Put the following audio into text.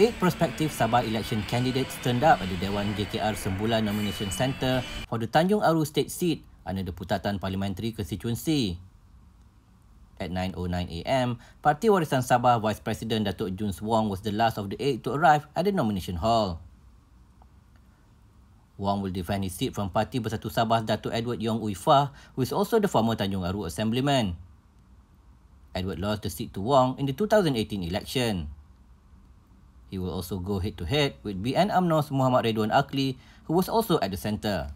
Eight prospective Sabah election candidates turned up at the Dewan JKR Sembula Nomination Centre for the Tanjung Aru State Seat under the Putatan parliamentary Constituency. At 9.09 am, Parti Warisan Sabah Vice President Datuk Jun Wong was the last of the eight to arrive at the nomination hall. Wong will defend his seat from Parti Bersatu Sabah Datuk Edward Yong Uifa, who is also the former Tanjung Aru Assemblyman. Edward lost the seat to Wong in the 2018 election. He will also go head to head with BN North Muhammad Redwan Akli, who was also at the centre.